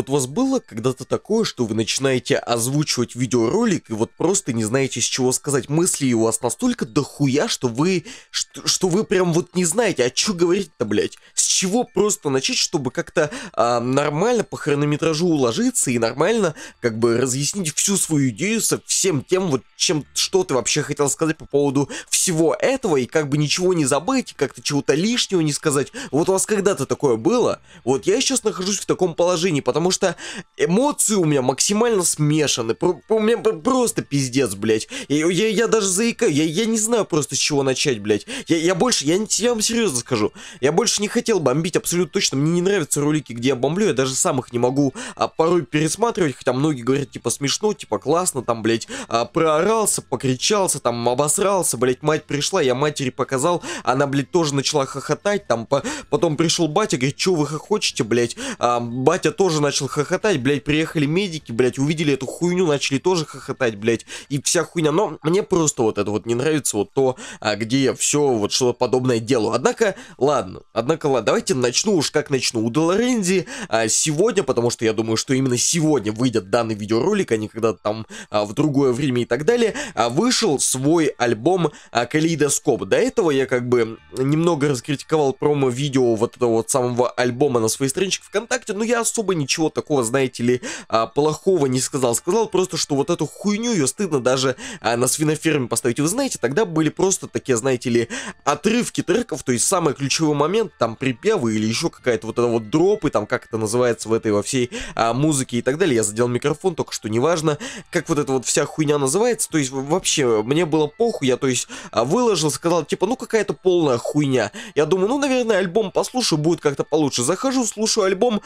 Вот у вас было когда-то такое, что вы начинаете озвучивать видеоролик и вот просто не знаете, с чего сказать. Мысли у вас настолько дохуя, что вы, что, что вы прям вот не знаете, а что говорить-то, блядь? С чего просто начать, чтобы как-то а, нормально по хронометражу уложиться и нормально как бы разъяснить всю свою идею со всем тем, вот чем, что ты вообще хотел сказать по поводу всего этого и как бы ничего не забыть, как-то чего-то лишнего не сказать. Вот у вас когда-то такое было? Вот я сейчас нахожусь в таком положении, потому что эмоции у меня максимально смешаны. У меня просто пиздец, блядь. Я, я, я даже заикаю, я, я не знаю просто с чего начать, блядь. Я, я больше, я, я вам серьезно скажу, я больше не хотел бомбить абсолютно точно. Мне не нравятся ролики, где я бомблю, я даже сам их не могу а, порой пересматривать, хотя многие говорят, типа, смешно, типа, классно, там, блядь, а, проорался, покричался, там, обосрался, блядь, мать пришла, я матери показал, она, блядь, тоже начала хохотать, там, по... потом пришел батя, говорит, что вы хохочете, блядь, а, батя тоже начал начал хохотать, блядь, приехали медики, блядь, увидели эту хуйню, начали тоже хохотать, блядь, и вся хуйня. Но мне просто вот это вот не нравится, вот то, а, где я все вот что то подобное делаю. Однако, ладно, однако, ладно, давайте начну уж как начну. У Долоренди а, сегодня, потому что я думаю, что именно сегодня выйдет данный видеоролик, а не когда там а, в другое время и так далее, а, вышел свой альбом а, Калейдоскоп. До этого я как бы немного раскритиковал промо-видео вот этого вот самого альбома на своей страничке ВКонтакте, но я особо ничего ничего такого, знаете ли, а, плохого не сказал. Сказал просто, что вот эту хуйню ее стыдно даже а, на свиноферме поставить. вы знаете, тогда были просто такие, знаете ли, отрывки треков, то есть самый ключевой момент, там припевы или еще какая-то вот эта вот дропы, там как это называется в этой во всей а, музыке и так далее. Я задел микрофон, только что неважно, как вот эта вот вся хуйня называется. То есть вообще мне было похуй, я то есть выложил, сказал, типа, ну какая-то полная хуйня. Я думаю, ну, наверное, альбом послушаю, будет как-то получше. Захожу, слушаю альбом,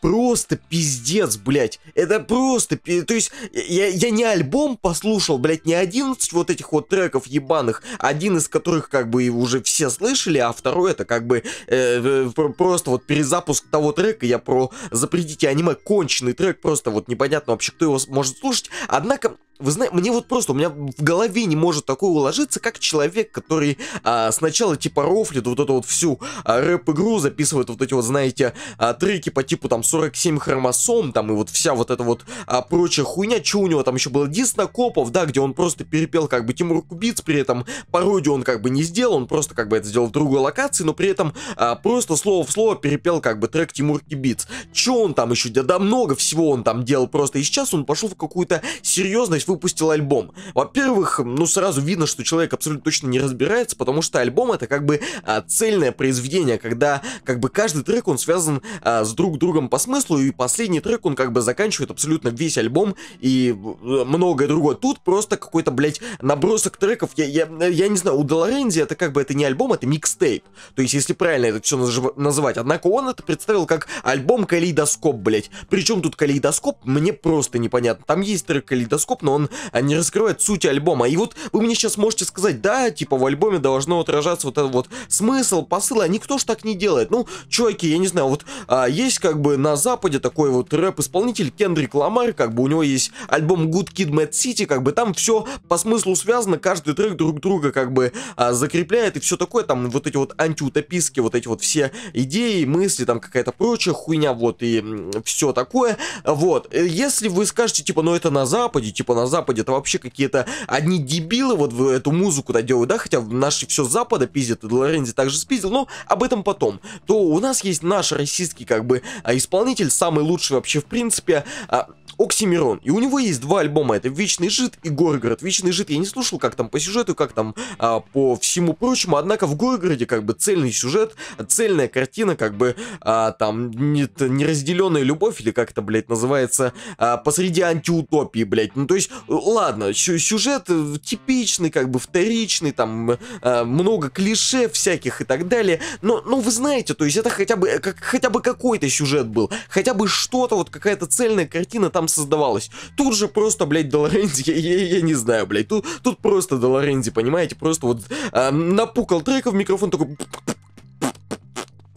просто пиздец, блядь. Это просто... То есть, я, я не альбом послушал, блядь, не 11 вот этих вот треков ебаных, один из которых как бы уже все слышали, а второй это как бы э, просто вот перезапуск того трека, я про «Запретите аниме» конченый трек, просто вот непонятно вообще, кто его может слушать. Однако, вы знаете, мне вот просто, у меня в голове не может такое уложиться, как человек, который а, сначала типа рофлит вот эту вот всю а, рэп-игру, записывает вот эти вот, знаете, а, треки по типу там 47 хромосом, там, и вот вся вот эта вот а, прочая хуйня, что у него там еще было, Диснокопов, да, где он просто перепел, как бы, Тимур Кубиц, при этом пародию он, как бы, не сделал, он просто, как бы, это сделал в другой локации, но при этом а, просто слово в слово перепел, как бы, трек Тимур Кубиц. Че он там еще, да, да, много всего он там делал просто, и сейчас он пошел в какую-то серьезность, выпустил альбом. Во-первых, ну, сразу видно, что человек абсолютно точно не разбирается, потому что альбом это, как бы, а, цельное произведение, когда, как бы, каждый трек, он связан а, с друг другом по смыслу, и последний трек, он как бы заканчивает абсолютно весь альбом и э, многое другое. Тут просто какой-то, блядь, набросок треков, я, я, я не знаю, у Долорензи это как бы это не альбом, это микстейп. То есть, если правильно это все называть. Однако он это представил как альбом калейдоскоп, блядь. Причем тут калейдоскоп, мне просто непонятно. Там есть трек калейдоскоп, но он а, не раскрывает суть альбома. И вот вы мне сейчас можете сказать, да, типа в альбоме должно отражаться вот этот вот смысл, посыл, а никто ж так не делает. Ну, чуваки, я не знаю, вот а, есть как бы на на Западе такой вот рэп-исполнитель Кендрик Ламар, как бы у него есть альбом Good Kid Mad City, как бы там все по смыслу связано, каждый трек друг друга как бы а, закрепляет и все такое, там вот эти вот антиутописки, вот эти вот все идеи, мысли, там какая-то прочая хуйня, вот, и все такое, вот. Если вы скажете, типа, ну это на Западе, типа на Западе это вообще какие-то одни дебилы вот в эту музыку-то делают, да, хотя наши все с Запада пиздят, и Лорензи также спиздил, но об этом потом, то у нас есть наш российский как бы а, исполнитель, исполнитель, самый лучший вообще в принципе. А, Оксимирон. И у него есть два альбома, это «Вечный жид» и «Горгород». «Вечный жид» я не слушал, как там по сюжету, как там а, по всему прочему, однако в «Горгороде» как бы цельный сюжет, цельная картина, как бы а, там не, неразделенная любовь, или как это, блядь, называется, а, посреди антиутопии, блядь. Ну, то есть, ладно, сюжет э, типичный, как бы вторичный, там а, много клише всяких и так далее, но, но вы знаете, то есть это хотя бы, э, как, хотя бы какой-то сюжет был, хотя бы что-то, вот какая-то цельная картина, там создавалось. Тут же просто, блядь, Долоренди, я, я, я не знаю, блядь, тут, тут просто Долоренди, понимаете, просто вот э, напукал в микрофон такой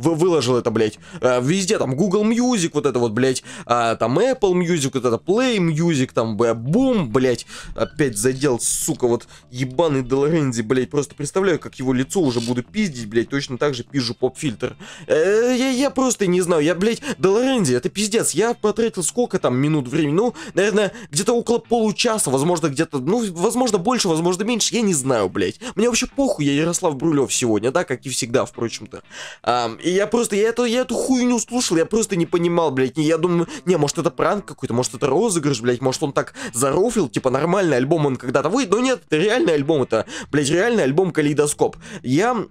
выложил это, блядь, э, везде, там, Google Music, вот это вот, блядь, э, там, Apple Music, вот это, Play Music, там, бум, блядь, опять задел, сука, вот, ебаный Делорензи, блядь, просто представляю, как его лицо уже буду пиздить, блядь, точно так же пизжу поп-фильтр. Э, я, я просто не знаю, я, блядь, Делорензи, это пиздец, я потратил сколько там минут времени, ну, наверное, где-то около получаса, возможно, где-то, ну, возможно, больше, возможно, меньше, я не знаю, блядь. Мне вообще похуй, я Ярослав Брулев сегодня, да, как и всегда, впрочем-то. А, я просто, я, эту, я эту хуйню слушал, я просто не понимал, блядь. Я думаю, не, может это пранк какой-то, может это розыгрыш, блядь, может он так заруфил, типа нормальный альбом он когда-то выйдет. Но нет, это реальный альбом, это, блядь, реальный альбом Калейдоскоп. Я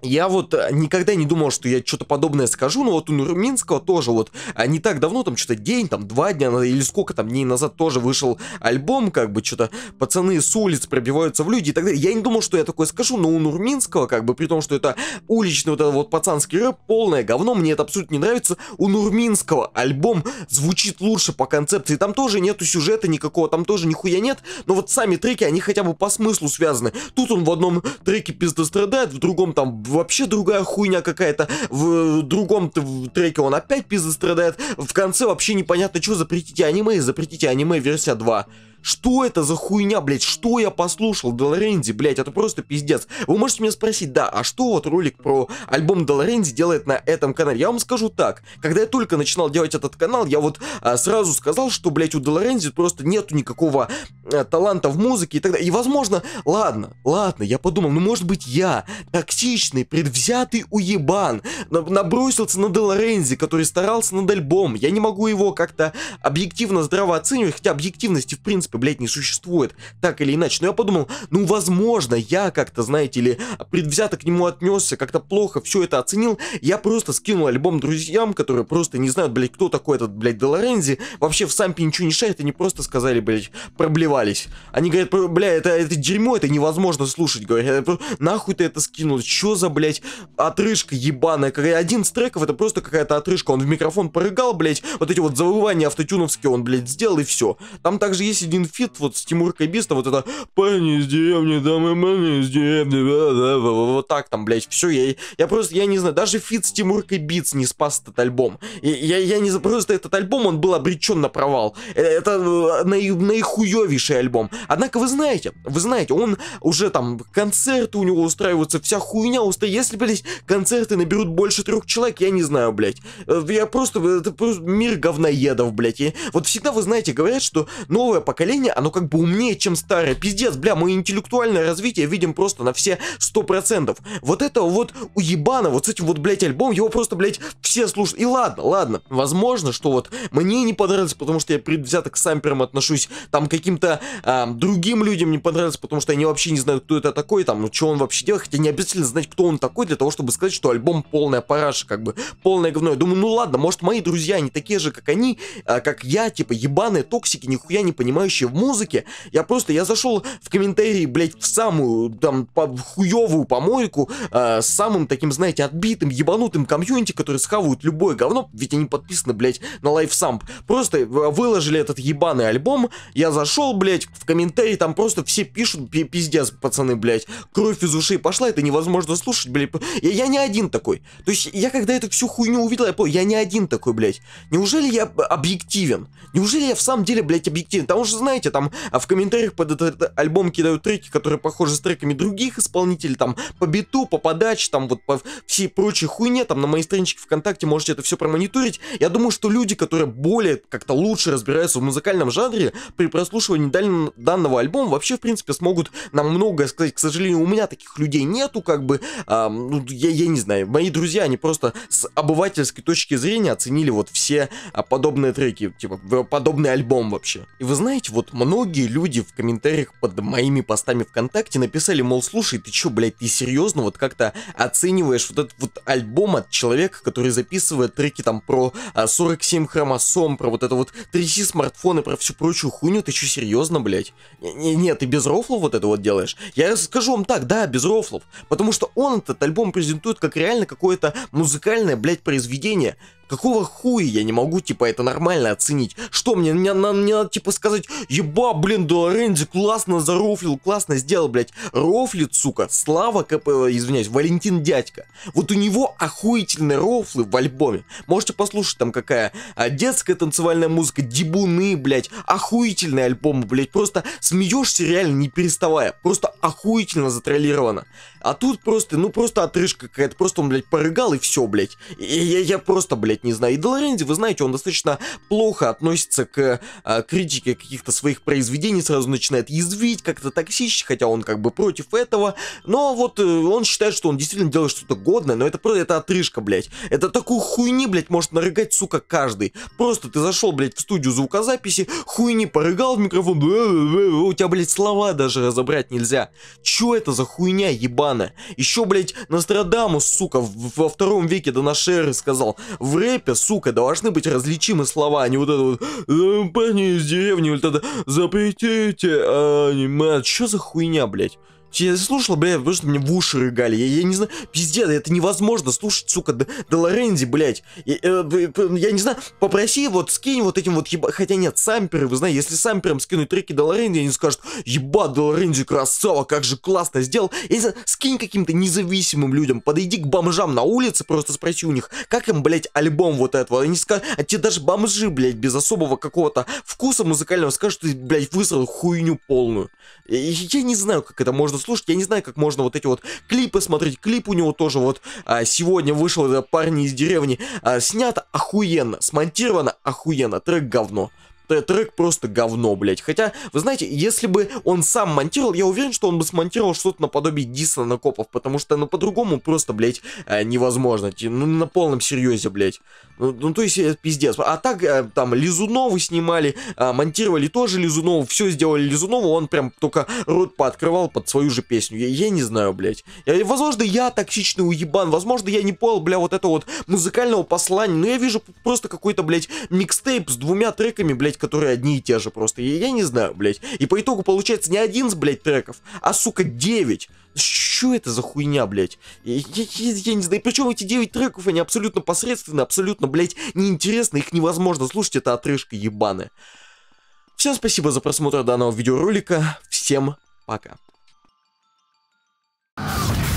я вот э, никогда не думал, что я что-то подобное скажу, но вот у Нурминского тоже вот э, не так давно, там что-то день, там два дня или сколько там дней назад тоже вышел альбом, как бы что-то пацаны с улиц пробиваются в люди и так далее. Я не думал, что я такое скажу, но у Нурминского, как бы при том, что это уличный вот этот вот пацанский рэп, полное говно, мне это абсолютно не нравится. У Нурминского альбом звучит лучше по концепции, там тоже нету сюжета никакого, там тоже нихуя нет, но вот сами треки, они хотя бы по смыслу связаны. Тут он в одном треке пизда страдает, в другом там вообще другая хуйня какая-то, в э, другом треке он опять пизды страдает, в конце вообще непонятно что, запретите аниме и запретите аниме версия 2. Что это за хуйня, блядь? Что я послушал? Долоренди, блядь, это просто пиздец. Вы можете меня спросить, да, а что вот ролик про альбом Долоренди делает на этом канале? Я вам скажу так. Когда я только начинал делать этот канал, я вот а, сразу сказал, что, блядь, у Долоренди просто нету никакого а, таланта в музыке и так далее. И, возможно, ладно, ладно, я подумал, ну, может быть, я токсичный, предвзятый уебан, набросился на Долорензи, который старался над альбомом. Я не могу его как-то объективно здраво оценивать, хотя объективности, в принципе, принципе, блядь, не существует, так или иначе. Но я подумал, ну, возможно, я как-то, знаете ли, предвзято к нему отнесся, как-то плохо все это оценил. Я просто скинул альбом друзьям, которые просто не знают, блядь, кто такой этот, блядь, Делорензи. Вообще в сампе ничего не шарит, они просто сказали, блядь, проблевались. Они говорят, бля, это, это дерьмо, это невозможно слушать, говорят, нахуй ты это скинул, что за, блядь, отрыжка ебаная, какая один из треков, это просто какая-то отрыжка, он в микрофон порыгал, блядь, вот эти вот завывания автотюновские он, блядь, сделал и все. Там также есть один фит вот с Тимуркой Биста, вот это «Парни из деревни, дамы, парни из деревни», вот так там, блядь, все, я, я просто, я не знаю, даже фит с Тимуркой Битс не спас этот альбом. Я, я, я не знаю, просто этот альбом, он был обречен на провал. Э, это э, наи, наихуевейший альбом. Однако вы знаете, вы знаете, он уже там, концерты у него устраиваются, вся хуйня устраивается. Если, блядь, концерты наберут больше трех человек, я не знаю, блядь. Э, я просто, это просто мир говноедов, блядь. И вот всегда, вы знаете, говорят, что новое поколение поколение, оно как бы умнее, чем старое. Пиздец, бля, мы интеллектуальное развитие видим просто на все 100%. Вот этого вот уебана, вот с этим вот, блядь, альбом, его просто, блядь, все слушают. И ладно, ладно, возможно, что вот мне не понравилось, потому что я предвзято к самперам отношусь, там каким-то э, другим людям не понравилось, потому что они вообще не знают, кто это такой, там, ну, что он вообще делает, хотя не обязательно знать, кто он такой, для того, чтобы сказать, что альбом полная параша, как бы, полное говно. Я думаю, ну ладно, может, мои друзья, не такие же, как они, э, как я, типа, ебаные токсики, нихуя не понимающие вещи в музыке. Я просто, я зашел в комментарии, блядь, в самую, там, по хуевую помойку, э, с самым таким, знаете, отбитым, ебанутым комьюнити, который схавают любое говно, ведь они подписаны, блядь, на лайфсамп. Просто выложили этот ебаный альбом, я зашел, блядь, в комментарии, там просто все пишут, пиздец, пацаны, блядь, кровь из ушей пошла, это невозможно слушать, блядь. Я, я не один такой. То есть, я когда эту всю хуйню увидел, я понял, я не один такой, блядь. Неужели я э, объективен? Неужели я в самом деле, блядь, объективен? Потому что, знаете, там а, в комментариях под этот альбом кидают треки, которые похожи с треками других исполнителей, там по биту, по подаче, там вот по всей прочей хуйне, там на моей страничке ВКонтакте можете это все промониторить. Я думаю, что люди, которые более как-то лучше разбираются в музыкальном жанре, при прослушивании данного альбома вообще, в принципе, смогут нам многое сказать. К сожалению, у меня таких людей нету, как бы, а, ну, я, я не знаю, мои друзья, они просто с обывательской точки зрения оценили вот все а, подобные треки, типа, подобный альбом вообще. И вы знаете, вот вот многие люди в комментариях под моими постами ВКонтакте написали, мол, слушай, ты чё, блядь, ты серьезно вот как-то оцениваешь вот этот вот альбом от человека, который записывает треки там про а, 47 хромосом, про вот это вот 3 смартфоны, про всю прочую хуйню, ты чё, серьезно, блядь? Нет, не ты без рофлов вот это вот делаешь? Я скажу вам так, да, без рофлов, потому что он этот альбом презентует как реально какое-то музыкальное, блядь, произведение, Какого хуя я не могу, типа, это нормально оценить? Что, мне, мне, мне, мне надо, типа, сказать, еба, блин, да Рэнди классно заруфлил, классно сделал, блядь. Рофлит, сука, Слава, КП, э, извиняюсь, Валентин Дядька. Вот у него охуительные рофлы в альбоме. Можете послушать, там какая а, детская танцевальная музыка, дебуны, блядь, охуительные альбомы, блядь. Просто смеешься реально не переставая. Просто охуительно затроллировано. А тут просто, ну просто отрыжка какая-то, просто он, блядь, порыгал и все, блядь. И, я, я просто, блядь, не знаю. И Долоренди, вы знаете, он достаточно плохо относится к а, критике каких-то своих произведений, сразу начинает язвить, как-то токсичить, хотя он как бы против этого. Но вот э, он считает, что он действительно делает что-то годное, но это просто это отрыжка, блядь. Это такую хуйни, блядь, может нарыгать, сука, каждый. Просто ты зашел, блядь, в студию звукозаписи, хуйни порыгал в микрофон, э, э, у тебя, блядь, слова даже разобрать нельзя. Чё это за хуйня, ебать? Ивана. Еще, блядь, Нострадамус, сука, во втором веке до нашей эры сказал, в рэпе, сука, должны быть различимы слова, а не вот это вот, «Э, парни из деревни, вот это, запретите анимат, что за хуйня, блядь? Я слушал, блядь, потому что мне в уши рыгали. Я, я не знаю, пиздец, это невозможно слушать, сука, Долорензи, блядь. Я, э, э я не знаю, попроси, вот скинь вот этим вот еба... Хотя нет, самперы, вы знаете, если самперам скинуть треки Долорензи, они скажут, еба, Долорензи, красава, как же классно сделал. Я не знаю, скинь каким-то независимым людям, подойди к бомжам на улице, просто спроси у них, как им, блядь, альбом вот этого. Они скажут, а те даже бомжи, блядь, без особого какого-то вкуса музыкального скажут, ты, блядь, высрал хуйню полную. Я, я не знаю, как это можно буду слушать. Я не знаю, как можно вот эти вот клипы смотреть. Клип у него тоже вот а, сегодня вышел, это парни из деревни. А, снято охуенно, смонтировано охуенно, трек говно трек просто говно, блядь. Хотя, вы знаете, если бы он сам монтировал, я уверен, что он бы смонтировал что-то наподобие Дисна на копов, потому что, ну, по-другому просто, блядь, э, невозможно. Ну, на полном серьезе, блядь. Ну, ну то есть, это пиздец. А так, э, там, Лизунову снимали, а, монтировали тоже Лизунову, все сделали Лизунову, он прям только рот пооткрывал под свою же песню. Я, я не знаю, блядь. Я, возможно, я токсичный уебан, возможно, я не понял, бля, вот это вот музыкального послания, но я вижу просто какой-то, блядь, микстейп с двумя треками, блядь, блядь, которые одни и те же просто. Я, я не знаю, блядь. И по итогу получается не один, блядь, треков, а, сука, 9. Что это за хуйня, блядь? Я, я, я не знаю. И причем эти 9 треков, они абсолютно посредственны, абсолютно, блядь, неинтересны. Их невозможно слушать, это отрыжка ебаная. Всем спасибо за просмотр данного видеоролика. Всем пока. you